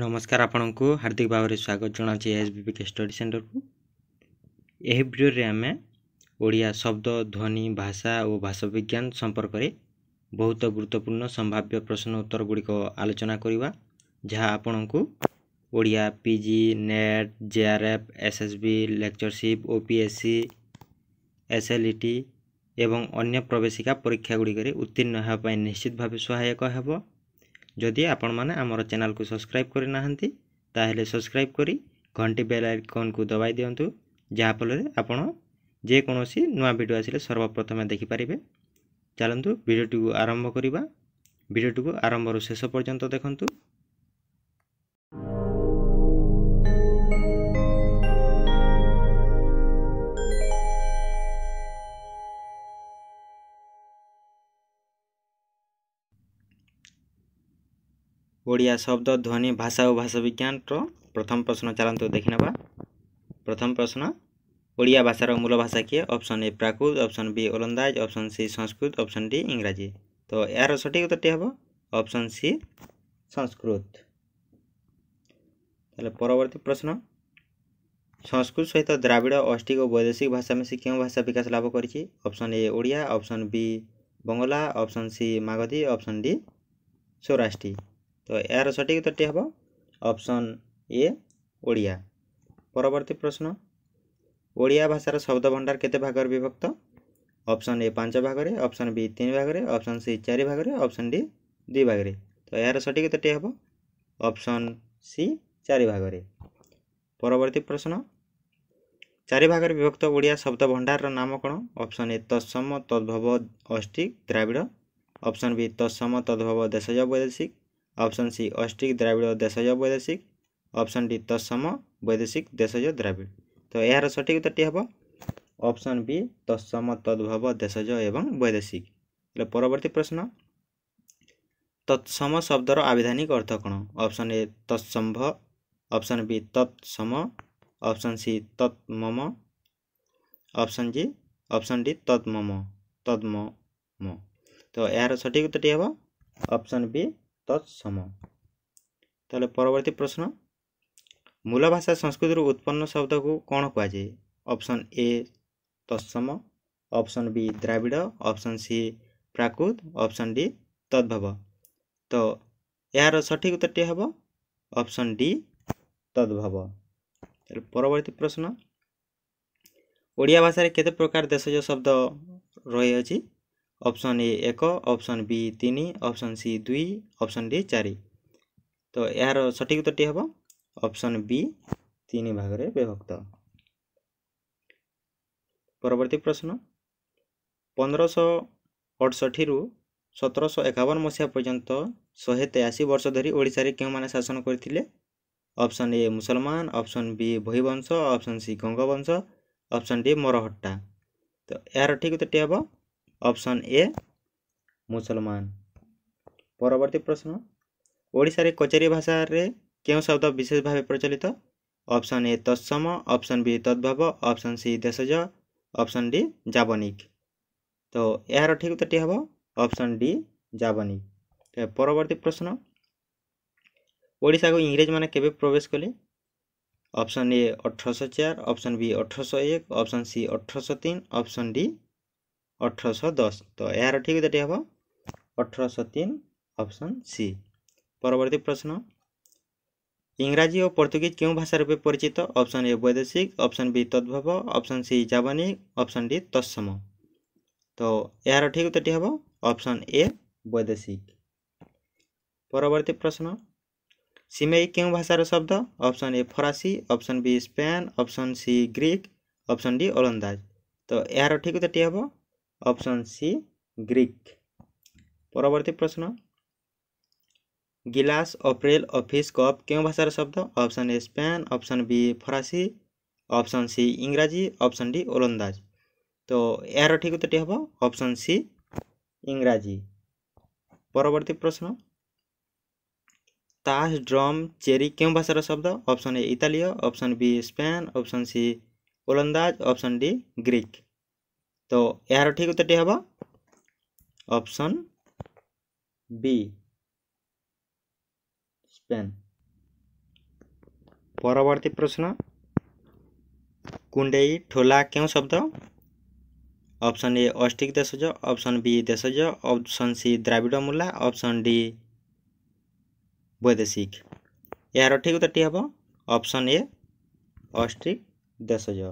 ନମସ୍କାର ଆପଣଙ୍କୁ ହାର୍ଦ୍ଦିକ ଭାବରେ ସ୍ୱାଗତ ଜଣାଉଛି ଏସ୍ବିପିକେ ଷ୍ଟଡ଼ି ସେଣ୍ଟରକୁ ଏହି ଭିଡ଼ିଓରେ ଆମେ ଓଡ଼ିଆ ଶବ୍ଦ ଧ୍ୱନି ଭାଷା ଓ ଭାଷା ବିଜ୍ଞାନ ସମ୍ପର୍କରେ ବହୁତ ଗୁରୁତ୍ୱପୂର୍ଣ୍ଣ ସମ୍ଭାବ୍ୟ ପ୍ରଶ୍ନ ଉତ୍ତର ଗୁଡ଼ିକ ଆଲୋଚନା କରିବା ଯାହା ଆପଣଙ୍କୁ Odia P G NET J R F S S B lectureship ଓ P S C S L E T ଏବଂ ଅନ୍ୟ ପ୍ରବେଶିକା ପରୀକ୍ଷା ଗୁଡ଼ିକରେ ଉତ୍ତୀର୍ଣ୍ଣ ହେବା ପାଇଁ ନିଶ୍ଚିତ ଭାବେ ସହାୟକ ହେବ ଯଦି ଆପଣମାନେ ଆମର ଚ୍ୟାନେଲ୍କୁ ସବସ୍କ୍ରାଇବ୍ କରିନାହାନ୍ତି ତାହେଲେ ସବସ୍କ୍ରାଇବ୍ କରି ଘଣ୍ଟି ବେଲ୍ ଆଇକନ୍କୁ ଦବାଇ ଦିଅନ୍ତୁ ଯାହାଫଳରେ ଆପଣ ଯେକୌଣସି ନୂଆ ଭିଡ଼ିଓ ଆସିଲେ ସର୍ବପ୍ରଥମେ ଦେଖିପାରିବେ ଚାଲନ୍ତୁ ଭିଡ଼ିଓଟିକୁ ଆରମ୍ଭ କରିବା ଭିଡ଼ିଓଟିକୁ ଆରମ୍ଭରୁ ଶେଷ ପର୍ଯ୍ୟନ୍ତ ଦେଖନ୍ତୁ ଓଡ଼ିଆ ଶବ୍ଦ ଧ୍ୱନି ଭାଷା ଓ ଭାଷା ବିଜ୍ଞାନର ପ୍ରଥମ ପ୍ରଶ୍ନ ଚାଲନ୍ତୁ ଦେଖିନେବା ପ୍ରଥମ ପ୍ରଶ୍ନ ଓଡ଼ିଆ ଭାଷାର ମୂଳ ଭାଷା କିଏ option A Prakrit option B ଓଲନ୍ଦାଜ option C Sanskrit option D Ingraji ତ ଏହାର ସଠିକ୍ ଉତ୍ତରଟି ହେବ ଅପସନ୍ ସି ସଂସ୍କୃତ ତାହେଲେ ପରବର୍ତ୍ତୀ ପ୍ରଶ୍ନ ସଂସ୍କୃତ ସହିତ ଦ୍ରାବିଡ଼ ଅଷ୍ଟିକ ଓ ବୈଦେଶିକ ଭାଷା ମିଶି କେଉଁ ଭାଷା ବିକାଶ ଲାଭ କରିଛି option A Odia option B Bangla option C Magadhi option D Saurashtri তো ଏହାର ସଠିକ୍ ଉତ୍ତରଟି ହେବ ଅପସନ୍ ଏ ଓଡ଼ିଆ ପରବର୍ତ୍ତୀ ପ୍ରଶ୍ନ ଓଡ଼ିଆ ଭାଷାର ଶବ୍ଦ ଭଣ୍ଡାର କେତେ ଭାଗରେ ବିଭକ୍ତ ଅପସନ୍ ଏ ପାଞ୍ଚ ଭାଗରେ ଅପସନ୍ ବି ତିନି ଭାଗରେ ଅପସନ୍ ସି ଚାରି ଭାଗରେ ଅପସନ୍ ଡି ଦୁଇ ଭାଗରେ ତ ଏହାର ସଠିକ୍ ଉତ୍ତରଟି ହେବ ଅପସନ୍ ସି ଚାରି ଭାଗରେ ପରବର୍ତ୍ତୀ ପ୍ରଶ୍ନ ଚାରି ଭାଗରେ ବିଭକ୍ତ ଓଡ଼ିଆ ଶବ୍ଦ ଭଣ୍ଡାରର ନାମ କ'ଣ ଅପସନ୍ ଏ ତତ୍ସମ ତଦ୍ଭବ ଅଷ୍ଟିକ୍ ଦ୍ରାବିଡ଼ ଅପସନ୍ ବି ତତ୍ସମ ତଦ୍ଭବ ଦେଶଜ ବୈଦେଶିକ অপশন সি অস্ট্রিক দ্রাবিড় ও দেশজ বৈদেশিক অপশন ডি তৎসম বৈদেশিক দেশজ দ্রাবিড় তো এর সঠিক উত্তরটি হব অপশন বি তৎসম তদ্ভব দেশজ এবং বৈদেশিক তাহলে পরবর্তী প্রশ্ন তৎসম শব্দর আবিধানিক অর্থ কোণ অপশন এ তৎসম্ভ অপশন বি তৎসম অপশন সি তৎমম অপশন জি অপশন ডি তৎমম তদ্ম তো এর সঠিক উত্তরটি হব অপশন বি তৎসম তাহলে পরবর্তী প্রশ্ন মূল ভাষা সংস্কৃতରୁ ଉତ୍ପନ୍ନ ଶବ୍ଦକୁ କ'ଣ କୁହାଯାଏ ଅପସନ୍ ଏ ତତ୍ସମ ଅପସନ୍ ବି ଦ୍ରାବିଡ଼ option C Prakrit option D ତଦ୍ଭବ ତ ଏହାର ସଠିକ୍ ଉତ୍ତରଟି ହେବ ଅପସନ୍ ଡି ତଦ୍ଭବ ପରବର୍ତ୍ତୀ ପ୍ରଶ୍ନ ଓଡ଼ିଆ ଭାଷାରେ କେତେ ପ୍ରକାର ଦେଶଜ ଶବ୍ଦ ରହିଅଛି option A 1 option B 3 option C 2 option D 4 তো ইয়ার সঠিক উত্তরটি হবো অপশন বি 3 ভাগরে বিভক্ত পরবর্তী প্রশ্ন 1568 রু 1751 মসিয়া পর্যন্ত 183 বছর ধরে ওড়িশার কিমান শাসন করি থিলে অপশন এ মুসলমান অপশন বি বৈবংশ অপশন সি কঙ্গ বংশ অপশন ডি মরাহট্টা তো ইয়ার ঠিক উত্তরটি হবো অপশন এ মুসলমান পরবর্তী প্রশ্ন ଓଡ଼ିଶାରେ କଚେରୀ ଭାଷାରେ କେଉଁ ଶବ୍ଦ ବିଶେଷ ଭାବେ ପ୍ରଚଳିତ ଅପସନ୍ ଏ ତତ୍ସମ ଅପସନ୍ ବି ତଦ୍ଭବ ଅପସନ୍ ସି ଦେଶଜ ଅପସନ୍ ଡି ଜାବନିକ ତ ଏହାର ଠିକ୍ ଉତ୍ତରଟି ହେବ ଅପସନ୍ ଡି ଜାବନିକ ପରବର୍ତ୍ତୀ ପ୍ରଶ୍ନ ଓଡ଼ିଶାକୁ ଇଂରେଜମାନେ କେବେ ପ୍ରବେଶ କଲେ ଅପସନ୍ ଏ ଅଠରଶହ ଚାରି ଅପସନ୍ ବି ଅଠରଶହ ଏକ ଅପସନ୍ ସି ଅଠରଶହ ତିନି ଅପସନ୍ ଡି अठरश दस तो यार ठीक है हम अठरश तीन अपसन सी परवर्त प्रश्न इंग्राजी और पर्तुगीज क्यों भाषा रूपे परिचित अप्सन ए वैदेशिक अपसन बी तद्भव अप्सन सी जावानी अप्सन डी तत्सम तो यार ठीक उत्तर हम अप्सन ए वैदेशिक परवर्त प्रश्न सीमेई के भाषार शब्द अप्सन ए फरासी option B Spain option C Greek option D ओलंदाज तो यार ठीक उत्तर हम ऑप्शन सी ग्रीक परवर्ती प्रश्न गिलास अप्रेल ऑफिस कप क्यों भाषार शब्द option A Spain option B फरासी option C Ingraji option D ओलंदाज तो यार ठीक उत्तर हम ऑप्शन सी इंग्राजी परवर्ती प्रश्न ताश ड्रम चेरी क्यों भाषार शब्द ऑप्शन ए इटालियो option B Spain option C ओलंदाज ऑप्शन डी ग्रीक तो यार ठीक उत्तर हम ऑप्शन बी स्पेन परवर्त प्रश्न कुंडे ठोला क्यों शब्द ऑप्शन ए अष्टिक देशज ऑप्शन बी देशज ऑप्शन सी द्राविड़ मूला ऑप्शन डी वैदेशिक यार ठीक उत्तर हम ऑप्शन ए अष्टिक देशज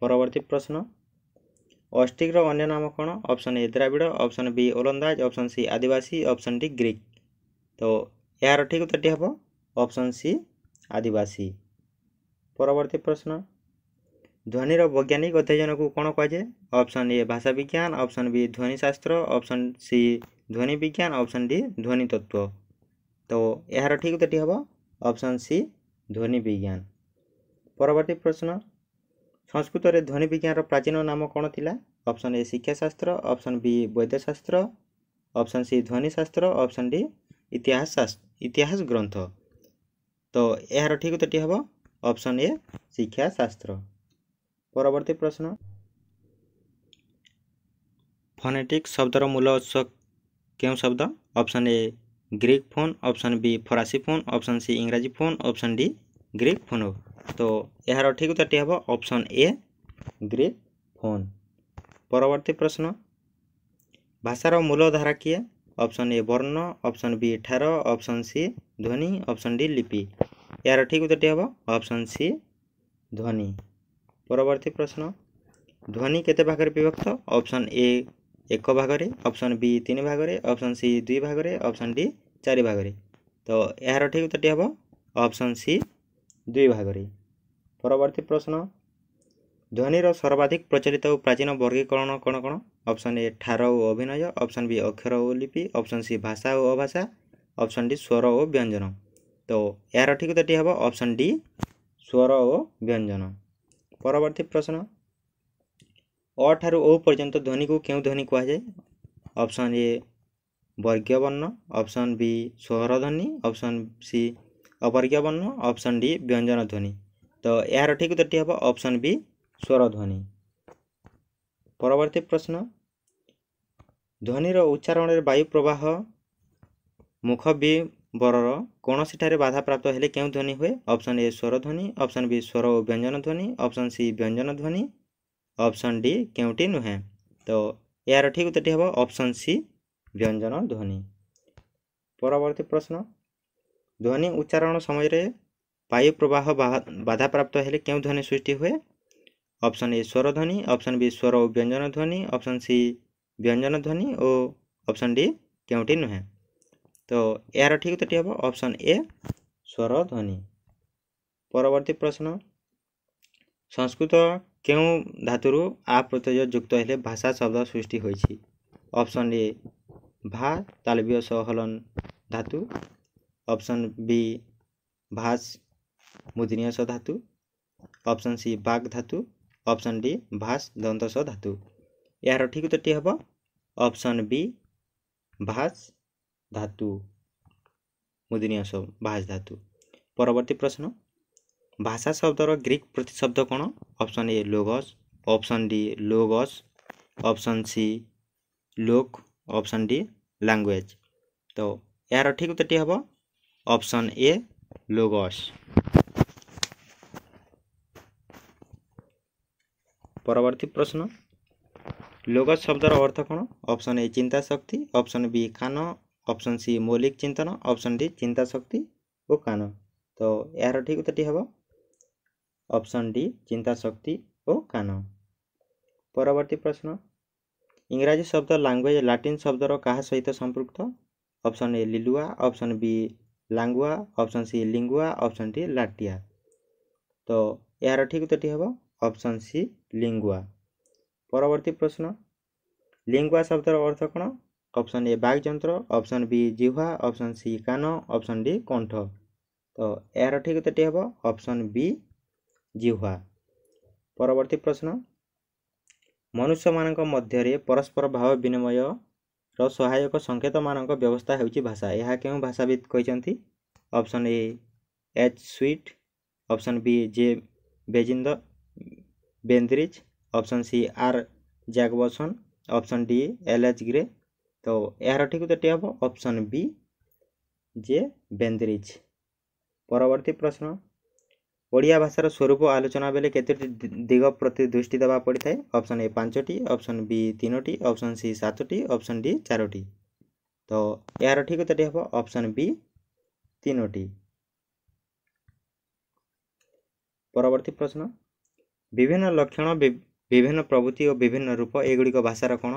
परवर्ती प्रश्न ଅଷ୍ଟ୍ରିକ୍ର ଅନ୍ୟ ନାମ କ'ଣ ଅପସନ୍ ଏ ଦ୍ରାବିଡ଼ ଅପସନ୍ ବି ଓଲନ୍ଦାଜ ଅପସନ୍ ସି ଆଦିବାସୀ ଅପସନ୍ ଡି ଗ୍ରୀକ୍ ତ ଏହାର ଠିକ୍ ଉତ୍ତରଟି ହେବ ଅପସନ୍ ସି ଆଦିବାସୀ ପରବର୍ତ୍ତୀ ପ୍ରଶ୍ନ ଧ୍ୱନିର ବୈଜ୍ଞାନିକ ଅଧ୍ୟୟନକୁ କ'ଣ କୁହାଯାଏ ଅପସନ୍ ଏ ଭାଷା ବିଜ୍ଞାନ ଅପସନ୍ ବି ଧ୍ୱନିଶାସ୍ତ୍ର ଅପସନ୍ ସି ଧ୍ୱନି ବିଜ୍ଞାନ ଅପସନ୍ ଡି ଧ୍ୱନି ତତ୍ତ୍ୱ ତ ଏହାର ଠିକ୍ ଉତ୍ତରଟି ହେବ ଅପସନ୍ ସି ଧ୍ୱନି ବିଜ୍ଞାନ ପରବର୍ତ୍ତୀ ପ୍ରଶ୍ନ ସଂସ୍କୃତରେ ଧ୍ୱନି ବିଜ୍ଞାନର ପ୍ରାଚୀନ ନାମ କ'ଣ ଥିଲା ଅପସନ୍ ଏ ଶିକ୍ଷାଶାସ୍ତ୍ର ଅପସନ୍ ବି ବୈଦ୍ୟଶାସ୍ତ୍ର ଅପସନ୍ ସି ଧ୍ୱନିଶାସ୍ତ୍ର ଅପସନ୍ ଡି ଇତିହାସ ଇତିହାସ ଗ୍ରନ୍ଥ ତ ଏହାର ଠିକ୍ ଉତ୍ତରଟି ହେବ ଅପସନ୍ ଏ ଶିକ୍ଷାଶାସ୍ତ୍ର ପରବର୍ତ୍ତୀ ପ୍ରଶ୍ନ ଫୋନେଟିକ୍ ଶବ୍ଦର ମୂଳ ଉତ୍ସ କେଉଁ ଶବ୍ଦ option A Greek phone option B ଫରାସୀ phone option C Ingraji phone option D Greek phone তো এর ঠিক উত্তরটি হব অপশন এ গ্রে ফোন পরবর্তী প্রশ্ন ভাষার মূলধারা কি অপশন এ বর্ণ অপশন বি ঠার অপশন সি ধ্বনি অপশন ডি লিপি এর ঠিক উত্তরটি হব অপশন সি ধ্বনি পরবর্তী প্রশ্ন ধ্বনি কেতে ভাগরে বিভক্ত অপশন এ এক ভাগরে অপশন বি তিন ভাগরে অপশন সি দুই ভাগরে অপশন ডি চারি ভাগরে তো এর ঠিক উত্তরটি হব অপশন সি দুই ভাগরে ପରବର୍ତ୍ତୀ ପ୍ରଶ୍ନ ଧ୍ୱନିର ସର୍ବାଧିକ ପ୍ରଚଳିତ ଓ ପ୍ରାଚୀନ ବର୍ଗୀକରଣ କ'ଣ କ'ଣ ଅପସନ୍ ଏ ଠାର ଓ ଅଭିନୟ ଅପସନ୍ ବି ଅକ୍ଷର ଓ ଲିପି ଅପସନ୍ ସି ଭାଷା ଓ ଅଭାଷା ଅପସନ୍ ଡି ସ୍ୱର ଓ ବ୍ୟଞ୍ଜନ ତ ଏହାର ଠିକ୍ ଉତ୍ତରଟି ହେବ ଅପସନ୍ ଡି ସ୍ୱର ଓ ବ୍ୟଞ୍ଜନ ପରବର୍ତ୍ତୀ ପ୍ରଶ୍ନ ଅ ଠାରୁ ଓ ପର୍ଯ୍ୟନ୍ତ ଧ୍ୱନିକୁ କେଉଁ ଧ୍ୱନି କୁହାଯାଏ ଅପସନ୍ ଏ ବର୍ଗୀୟବର୍ଣ୍ଣ ଅପସନ୍ ବି ସ୍ୱରଧ୍ୱନି ଅପସନ୍ ସି ଅବର୍ଗୀୟବର୍ଣ୍ଣ ଅପସନ୍ ଡି ବ୍ୟଞ୍ଜନ ଧ୍ୱନି তো এর ঠিক উত্তরটি হব অপশন বি স্বরধ্বনি পরবর্তী প্রশ্ন ধ্বনির উচ্চারণের বায়ু প্রবাহ মুখ বি বরর কোণসিঠারে বাধাপ্রাপ্ত হলে কেউ ধ্বনি হুয়ে অপশন এ স্বরধ্বনি অপশন বি স্বর ও ব্যঞ্জন ধ্বনি অপশন সি ব্যঞ্জন ধ্বনি অপশন ডি কেউটি নুহে তো এর ঠিক উত্তরটি হব অপশন সি ব্যঞ্জন ধ্বনি পরবর্তী প্রশ্ন ধ্বনি উচ্চারণ সময়ের वायु प्रवाह बाधा प्राप्त हेले क्यों ध्वनि सृष्टि हुए ଅପସନ୍ ଏ ସ୍ୱର ଧ୍ୱନି ଅପସନ୍ ବି ସ୍ୱର ଓ ବ୍ୟଞ୍ଜନ ଧ୍ୱନି ଅପସନ୍ ସି ବ୍ୟଞ୍ଜନ ଧ୍ୱନି ଓ ଅପସନ୍ ଡି କେଉଁଟି ନୁହେଁ ତ ଏହାର ଠିକ୍ ଉତ୍ତରଟି ହେବ ଅପସନ୍ ଏ ସ୍ୱର ଧ୍ୱନି ପରବର୍ତ୍ତୀ ପ୍ରଶ୍ନ ସଂସ୍କୃତ କେଉଁ ଧାତୁରୁ ଆ ପ୍ରତ୍ୟୟ ଯୁକ୍ତ ହେଲେ ଭାଷା ଶବ୍ଦ ସୃଷ୍ଟି ହୋଇଛି ଅପସନ୍ ଏ ଭା ତାଲବୀୟ ସହଲନ ଧାତୁ ଅପସନ୍ ବି ଭାଷ मुद्रणीय स धातु ଅପସନ୍ ସି ବାଗ୍ ଧାତୁ ଅପସନ୍ ଡି ଭାସ୍ ଦନ୍ତ ସ ଧାତୁ ଏହାର ଠିକ୍ ଉତ୍ତରଟି ହେବ ଅପସନ୍ ବି ଭାସ୍ ଧାତୁ ମୁଦିନୀୟ ଭାସ୍ ଧାତୁ ପରବର୍ତ୍ତୀ ପ୍ରଶ୍ନ ଭାଷା ଶବ୍ଦର ଗ୍ରୀକ୍ ପ୍ରତିଶବ୍ଦ କ'ଣ option A logos option D logos option C ଲୋକ୍ ଅପସନ୍ ଡି ଲାଙ୍ଗୁଏଜ୍ ତ ଏହାର ଠିକ୍ ଉତ୍ତରଟି ହେବ ଅପସନ୍ ଏ ଲୋଗସ୍ परवर्त प्रश्न लोगत शब्दर अर्थ कौन ऑप्शन ए चिंता शक्ति ऑप्शन बी कान ऑप्शन सी मौलिक चिंतन ऑप्शन डी चिंता शक्ति और कान तो यार ठीक उत्तर हे ऑप्शन डी चिंता शक्ति और कान परवर्त प्रश्न इंग्राजी शब्द लांगुएज लाटिन शब्दर का सहित संपृक्त ऑप्शन ए लिलुआ ऑप्शन बी लांगुआ option C lingua option D लाटिया तो यार ठीक उत्तर हे ऑप्शन सी লিঙ্গুয়া পরবর্তী প্রশ্ন লিঙ্গুয়া শব্দর অর্থ কোণ অপশন এ বাঘযন্ত্র অপশন বি জিহ্বা অপশন সি কান অপশন ডি কণ্ঠ তো এর ঠিক উত্তরটি হব অপশন বি জিহ্বা পরবর্তী প্রশ্ন ମନୁଷ୍ୟମାନଙ୍କ ମଧ୍ୟରେ ପରସ୍ପର ଭାବ ବିନିମୟର ସହାୟକ ସଙ୍କେତମାନଙ୍କ ବ୍ୟବସ୍ଥା ହେଉଛି ଭାଷା ଏହା କେଉଁ ଭାଷାବିତ୍ କହିଛନ୍ତି option A H Sweet option B J ବେଜିନ୍ଦର Vendryes option C R Jakobson option D L H Gray तो यार ठीक उत्तर टी हम ऑप्शन बी जे बेंद्रिज परवर्ती प्रश्न ଓଡ଼ିଆ ଭାଷାର ସ୍ୱରୂପ ଆଲୋଚନା ବେଳେ କେତୋଟି ଦିଗ ପ୍ରତି ଦୃଷ୍ଟି ଦେବାକୁ ପଡ଼ିଥାଏ ଅପସନ୍ ଏ ପାଞ୍ଚଟି ଅପସନ୍ ବି ତିନୋଟି ଅପସନ୍ ସି ସାତଟି ଅପସନ୍ ଡି ଚାରୋଟି ତ ଏହାର ଠିକ୍ ଉତ୍ତରଟି ହେବ ଅପସନ୍ ବି ତିନୋଟି ପରବର୍ତ୍ତୀ ପ୍ରଶ୍ନ বিভিন্ন লক্ষণ বিভিন্ন প্রভৃতি ও বিভিন্ন রূপ এগুড়ি ভাষার কোণ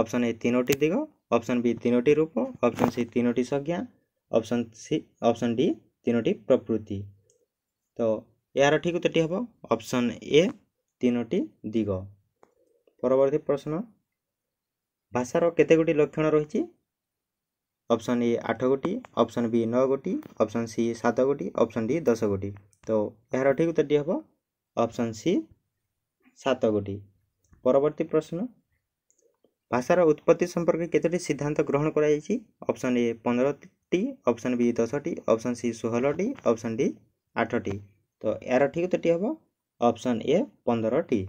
অপশন এ তিনোটি দিগ অপশন বি তিনোটি রূপ অপশন সি তিনোটি সংজ্ঞা অপশন সি অপশন ডি তিনোটি প্রকৃতি তো এর ঠিক উত্তরটি হব অপশন এ তিনোটি দিগ পরবর্তী প্রশ্ন ভাষার কেতেগুটি লক্ষণ রয়েছে অপশন এ আট গোটি অপশন বি ন গোটি অপশন সি সাত গোটি অপশন ডি দশ গোটি তো এর ঠিক উত্তরটি হব অপশন সি সাতগোটি পরবর্তী প্রশ্ন ভাষার উৎপত্তি সম্পর্কে কতটি সিদ্ধান্ত গ্রহণ করা হয়েছে অপশন এ পনেরোটি অপশন বি দশটি অপশন সি ষোহলটি অপশন ডি আঠটি তো এর ঠিক উত্তরটি হব অপশন এ পনেরোটি